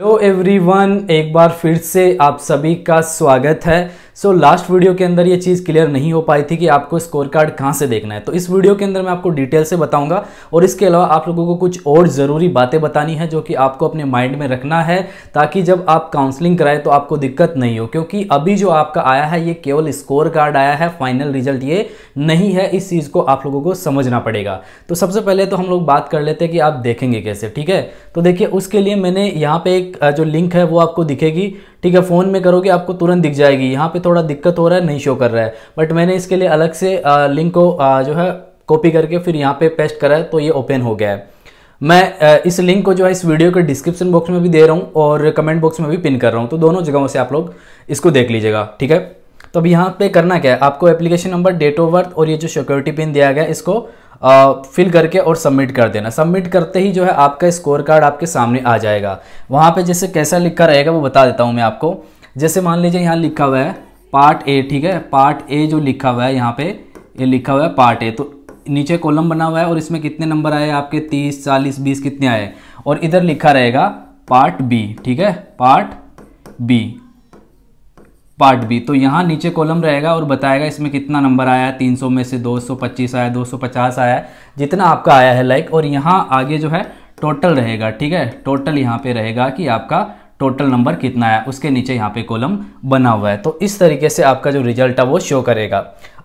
hello everyone एक बार फिर से आप सभी का स्वागत है सो लास्ट वीडियो के अंदर ये चीज़ क्लियर नहीं हो पाई थी कि आपको स्कोर कार्ड कहाँ से देखना है तो इस वीडियो के अंदर मैं आपको डिटेल से बताऊंगा और इसके अलावा आप लोगों को कुछ और ज़रूरी बातें बतानी है जो कि आपको अपने माइंड में रखना है ताकि जब आप काउंसलिंग कराएं तो आपको दिक्कत नहीं हो क्योंकि अभी जो आपका आया है ये केवल स्कोर कार्ड आया है फाइनल रिजल्ट ये नहीं है इस चीज़ को आप लोगों को समझना पड़ेगा तो सबसे पहले तो हम लोग बात कर लेते हैं कि आप देखेंगे कैसे ठीक है तो देखिए उसके लिए मैंने यहाँ पे एक जो लिंक है वो आपको दिखेगी ठीक है फ़ोन में करोगे आपको तुरंत दिख जाएगी यहाँ पे थोड़ा दिक्कत हो रहा है नहीं शो कर रहा है बट मैंने इसके लिए अलग से लिंक को जो है कॉपी करके फिर यहाँ पे पेस्ट करा है तो ये ओपन हो गया है मैं इस लिंक को जो है इस वीडियो के डिस्क्रिप्शन बॉक्स में भी दे रहा हूँ और कमेंट बॉक्स में भी पिन कर रहा हूँ तो दोनों जगहों से आप लोग इसको देख लीजिएगा ठीक है तो अब यहाँ पे करना क्या है आपको application number date of birth और ये जो सिक्योरिटी पिन दिया गया इसको फिल करके और सबमिट कर देना सबमिट करते ही जो है आपका स्कोर कार्ड आपके सामने आ जाएगा वहाँ पे जैसे कैसा लिखा रहेगा वो बता देता हूँ मैं आपको जैसे मान लीजिए यहाँ लिखा हुआ है पार्ट ए ठीक है पार्ट ए जो लिखा हुआ है यहाँ पे ये लिखा हुआ है पार्ट ए तो नीचे कॉलम बना हुआ है और इसमें कितने नंबर आए आपके तीस चालीस बीस कितने आए और इधर लिखा रहेगा पार्ट बी ठीक है पार्ट बी पार्ट बी तो यहाँ नीचे कॉलम रहेगा और बताएगा इसमें कितना नंबर आया है 300 में से 225 आया 250 आया है जितना आपका आया है लाइक और यहाँ आगे जो है टोटल रहेगा ठीक है टोटल यहाँ पे रहेगा कि आपका टोटल नंबर कितना आया उसके नीचे यहाँ पे कॉलम बना हुआ है तो इस तरीके से आपका जो रिजल्ट है वो शो करेगा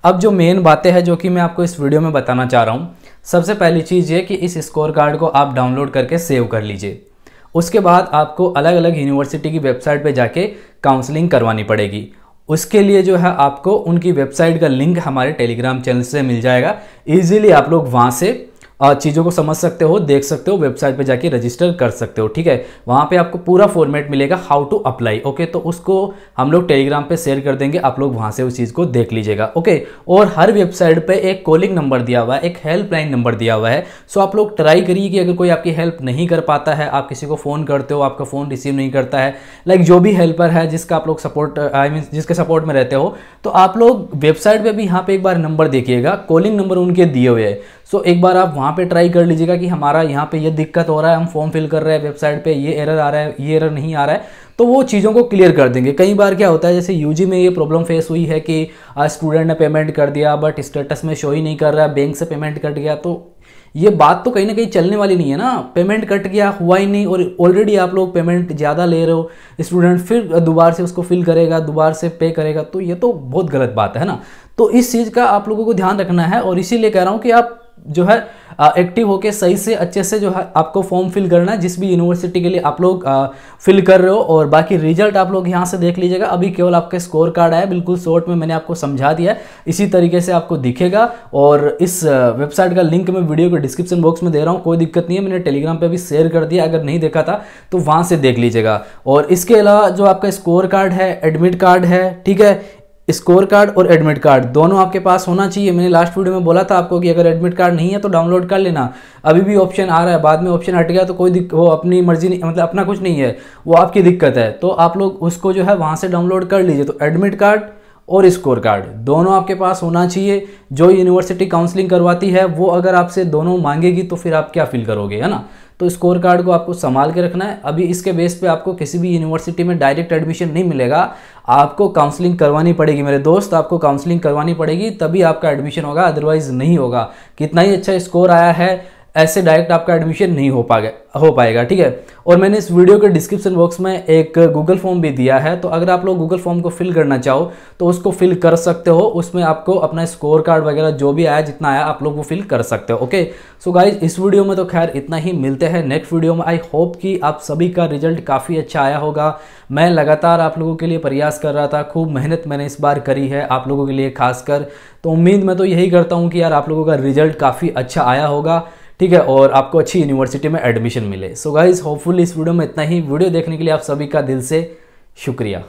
अब जो मेन बातें हैं जो कि मैं आपको इस वीडियो में बताना चाह रहा हूँ सबसे पहली चीज़ ये कि इस स्कोर कार्ड को आप डाउनलोड करके सेव कर लीजिए उसके बाद आपको अलग अलग यूनिवर्सिटी की वेबसाइट पे जाके काउंसलिंग करवानी पड़ेगी उसके लिए जो है आपको उनकी वेबसाइट का लिंक हमारे टेलीग्राम चैनल से मिल जाएगा ईजिली आप लोग वहाँ से चीज़ों को समझ सकते हो देख सकते हो वेबसाइट पे जाके रजिस्टर कर सकते हो ठीक है वहाँ पे आपको पूरा फॉर्मेट मिलेगा हाउ टू अप्लाई ओके तो उसको हम लोग टेलीग्राम पे शेयर कर देंगे आप लोग वहाँ से उस चीज़ को देख लीजिएगा ओके और हर वेबसाइट पे एक कॉलिंग नंबर दिया हुआ है एक हेल्पलाइन नंबर दिया हुआ है सो आप लोग ट्राई करिए कि अगर कोई आपकी हेल्प नहीं कर पाता है आप किसी को फ़ोन करते हो आपका फ़ोन रिसीव नहीं करता है लाइक जो भी हेल्पर है जिसका आप लोग सपोर्ट आई मीन जिसके सपोर्ट में रहते हो तो आप लोग वेबसाइट पर भी यहाँ पर एक बार नंबर देखिएगा कॉलिंग नंबर उनके दिए हुए हैं सो एक बार आप वहाँ वहाँ पे ट्राई कर लीजिएगा कि हमारा यहाँ पे ये दिक्कत हो रहा है हम फॉर्म फिल कर रहे हैं वेबसाइट पे ये एरर आ रहा है ये एरर नहीं आ रहा है तो वो चीज़ों को क्लियर कर देंगे कई बार क्या होता है जैसे यूजी में ये प्रॉब्लम फेस हुई है कि स्टूडेंट ने पेमेंट कर दिया बट स्टेटस में शो ही नहीं कर रहा बैंक से पेमेंट कट गया तो ये बात तो कहीं ना कहीं चलने वाली नहीं है ना पेमेंट कट गया हुआ ही नहीं और ऑलरेडी आप लोग पेमेंट ज़्यादा ले रहे हो स्टूडेंट फिर दोबारा से उसको फिल करेगा दोबारा से पे करेगा तो ये तो बहुत गलत बात है ना तो इस चीज़ का आप लोगों को ध्यान रखना है और इसीलिए कह रहा हूँ कि आप जो है एक्टिव होके सही से अच्छे से जो है आपको फॉर्म फिल करना है जिस भी यूनिवर्सिटी के लिए आप लोग फिल कर रहे हो और बाकी रिजल्ट आप लोग यहाँ से देख लीजिएगा अभी केवल आपके स्कोर कार्ड आया बिल्कुल शॉर्ट में मैंने आपको समझा दिया है इसी तरीके से आपको दिखेगा और इस वेबसाइट का लिंक मैं वीडियो के डिस्क्रिप्शन बॉक्स में दे रहा हूँ कोई दिक्कत नहीं है मैंने टेलीग्राम पर भी शेयर कर दिया अगर नहीं देखा था तो वहाँ से देख लीजिएगा और इसके अलावा जो आपका स्कोर कार्ड है एडमिट कार्ड है ठीक है स्कोर कार्ड और एडमिट कार्ड दोनों आपके पास होना चाहिए मैंने लास्ट वीडियो में बोला था आपको कि अगर एडमिट कार्ड नहीं है तो डाउनलोड कर लेना अभी भी ऑप्शन आ रहा है बाद में ऑप्शन हट गया तो कोई वो अपनी मर्जी नहीं मतलब अपना कुछ नहीं है वो आपकी दिक्कत है तो आप लोग उसको जो है वहाँ से डाउनलोड कर लीजिए तो एडमिट कार्ड और स्कोर कार्ड दोनों आपके पास होना चाहिए जो यूनिवर्सिटी काउंसलिंग करवाती है वो अगर आपसे दोनों मांगेगी तो फिर आप क्या फील करोगे है ना तो स्कोर कार्ड को आपको संभाल के रखना है अभी इसके बेस पे आपको किसी भी यूनिवर्सिटी में डायरेक्ट एडमिशन नहीं मिलेगा आपको काउंसलिंग करवानी पड़ेगी मेरे दोस्त आपको काउंसलिंग करवानी पड़ेगी तभी आपका एडमिशन होगा अदरवाइज़ नहीं होगा कितना ही अच्छा स्कोर आया है ऐसे डायरेक्ट आपका एडमिशन नहीं हो पा हो पाएगा ठीक है और मैंने इस वीडियो के डिस्क्रिप्शन बॉक्स में एक गूगल फॉर्म भी दिया है तो अगर आप लोग गूगल फॉर्म को फिल करना चाहो तो उसको फिल कर सकते हो उसमें आपको अपना स्कोर कार्ड वगैरह जो भी आया जितना आया आप लोग वो फिल कर सकते हो ओके सो गाइज इस वीडियो में तो खैर इतना ही मिलते हैं नेक्स्ट वीडियो में आई होप कि आप सभी का रिजल्ट काफ़ी अच्छा आया होगा मैं लगातार आप लोगों के लिए प्रयास कर रहा था खूब मेहनत मैंने इस बार करी है आप लोगों के लिए खासकर तो उम्मीद मैं तो यही करता हूँ कि यार आप लोगों का रिजल्ट काफ़ी अच्छा आया होगा ठीक है और आपको अच्छी यूनिवर्सिटी में एडमिशन मिले सो गाइज होपफुल इस वीडियो में इतना ही वीडियो देखने के लिए आप सभी का दिल से शुक्रिया